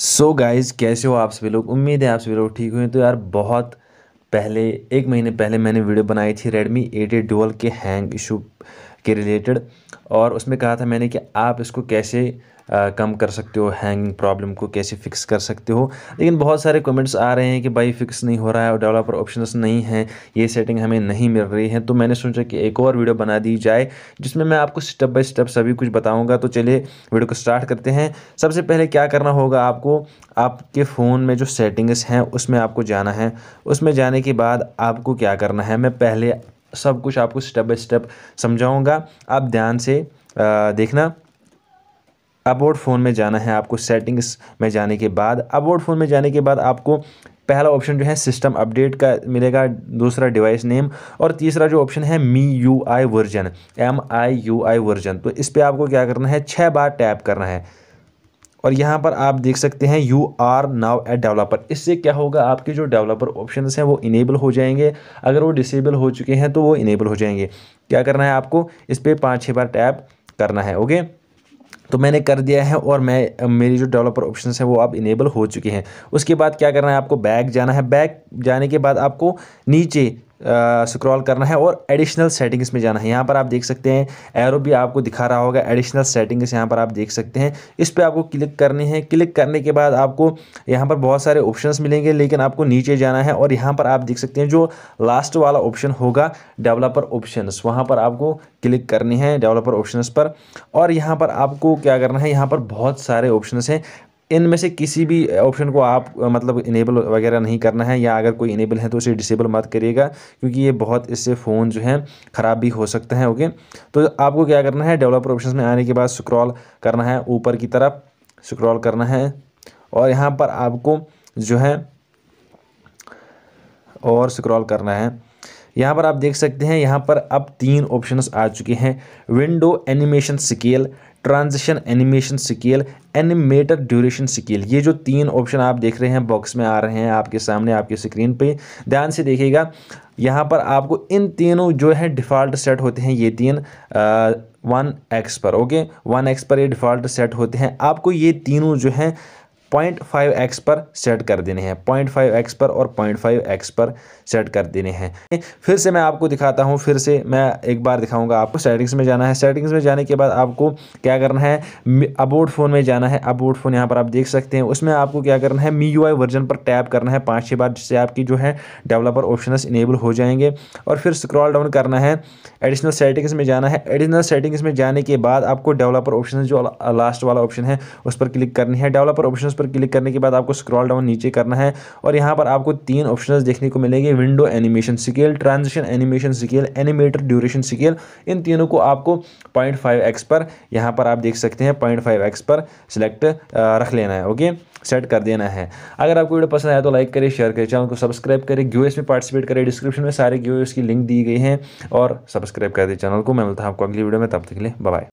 सो so guys कैसे हो आप सभी लोग उम्मीद है आप सभी लोग ठीक हुए तो यार बहुत पहले एक महीने पहले मैंने वीडियो बनाई थी रेडमी एट एट डुअल के हैंग इशू के रिलेटेड और उसमें कहा था मैंने कि आप इसको कैसे आ, कम कर सकते हो हैंगिंग प्रॉब्लम को कैसे फिक्स कर सकते हो लेकिन बहुत सारे कमेंट्स आ रहे हैं कि भाई फिक्स नहीं हो रहा है और डेवलपर ऑप्शंस नहीं हैं ये सेटिंग हमें नहीं मिल रही है तो मैंने सोचा कि एक और वीडियो बना दी जाए जिसमें मैं आपको स्टेप बाय स्टेप सभी कुछ बताऊँगा तो चलिए वीडियो को स्टार्ट करते हैं सबसे पहले क्या करना होगा आपको आपके फ़ोन में जो सेटिंग्स हैं उसमें आपको जाना है उसमें जाने के बाद आपको क्या करना है मैं पहले सब कुछ आपको स्टेप बाय स्टेप समझाऊंगा आप ध्यान से देखना अबाउट फ़ोन में जाना है आपको सेटिंग्स में जाने के बाद अबाउट फ़ोन में जाने के बाद आपको पहला ऑप्शन जो है सिस्टम अपडेट का मिलेगा दूसरा डिवाइस नेम और तीसरा जो ऑप्शन है Mi U I version M I U I version तो इस पर आपको क्या करना है छः बार टैप करना है और यहाँ पर आप देख सकते हैं you are now at developer इससे क्या होगा आपके जो डेवलपर ऑप्शन हैं वो इनेबल हो जाएंगे अगर वो डिसेबल हो चुके हैं तो वो इनेबल हो जाएंगे क्या करना है आपको इस पर पाँच छः बार टैप करना है ओके तो मैंने कर दिया है और मैं मेरी जो डेवलपर ऑप्शन हैं वो अब इनेबल हो चुके हैं उसके बाद क्या करना है आपको बैक जाना है बैक जाने के बाद आपको नीचे स्क्रॉल करना है और एडिशनल सेटिंग्स में जाना है यहाँ पर आप देख सकते हैं एरो भी आपको दिखा रहा होगा एडिशनल सेटिंग्स यहाँ पर आप देख सकते हैं इस पर आपको क्लिक करनी है क्लिक करने के बाद आपको यहाँ पर बहुत सारे ऑप्शंस मिलेंगे लेकिन आपको नीचे जाना है और यहाँ पर आप देख सकते हैं जो लास्ट वाला ऑप्शन होगा डेवलपर ऑप्शन वहाँ पर आपको क्लिक करनी है डेवलपर ऑप्शन पर और यहाँ पर आपको क्या करना है यहाँ पर बहुत सारे ऑप्शन हैं इनमें से किसी भी ऑप्शन को आप मतलब इनेबल वगैरह नहीं करना है या अगर कोई इनेबल है तो उसे डिसेबल मत करिएगा क्योंकि ये बहुत इससे फ़ोन जो है ख़राब भी हो सकता है ओके तो आपको क्या करना है डेवलपर ऑप्शन में आने के बाद स्क्रॉल करना है ऊपर की तरफ स्क्रॉल करना है और यहाँ पर आपको जो है और स्क्रॉल करना है यहाँ पर आप देख सकते हैं यहाँ पर अब तीन ऑप्शंस आ चुके हैं window animation scale transition animation scale animated duration scale ये जो तीन ऑप्शन आप देख रहे हैं बॉक्स में आ रहे हैं आपके सामने आपके स्क्रीन पे ध्यान से देखिएगा यहाँ पर आपको इन तीनों जो है डिफ़ॉल्ट सेट होते हैं ये तीन वन एक्स पर ओके वन एक्स पर ये डिफ़ॉल्ट सेट होते हैं आपको ये तीनों जो हैं पॉइंट फाइव एक्स पर सेट कर देने हैं पॉइंट फाइव एक्स पर और पॉइंट फाइव एक्स पर सेट कर देने हैं फिर से मैं आपको दिखाता हूँ फिर से मैं एक बार दिखाऊंगा आपको सेटिंग्स में जाना है सेटिंग्स में जाने के बाद आपको क्या करना है अबोर्ड फ़ोन में जाना है अबाउट फ़ोन यहाँ पर आप देख सकते हैं उसमें आपको क्या करना है मी यू वर्जन पर टैप करना है पाँच छः बार जिससे आपकी जो है डेवलपर ऑप्शन इनेबल हो जाएंगे और फिर स्क्रॉल डाउन करना है एडिशनल सेटिंग्स में जाना है एडिशनल सेटिंग्स में जाने के बाद आपको डेवलपर ऑप्शन जो लास्ट वाला ऑप्शन है उस पर क्लिक करनी है डेवलपर ऑप्शन पर क्लिक करने के बाद आपको स्क्रॉल डाउन नीचे करना है और यहाँ पर आपको तीन ऑप्शन देखने को मिलेंगे window animation scale transition animation scale animator duration scale इन तीनों को आपको पॉइंट फाइव एक्स पर यहाँ पर आप देख सकते हैं पॉइंट फाइव एक्स पर सिलेक्ट रख लेना है ओके सेट कर देना है अगर आपको वीडियो पसंद आया तो लाइक करें शेयर करें चैनल को सब्सक्राइब करें ग्यूएस में पार्टिसिपेट करें डिस्क्रिप्शन में सारे ग्यूएस की लिंक दी गई हैं और सब्सक्राइब कर दें चैनल को मैं मिलता हूँ आपको अगली वीडियो में तब तक के लिए बाय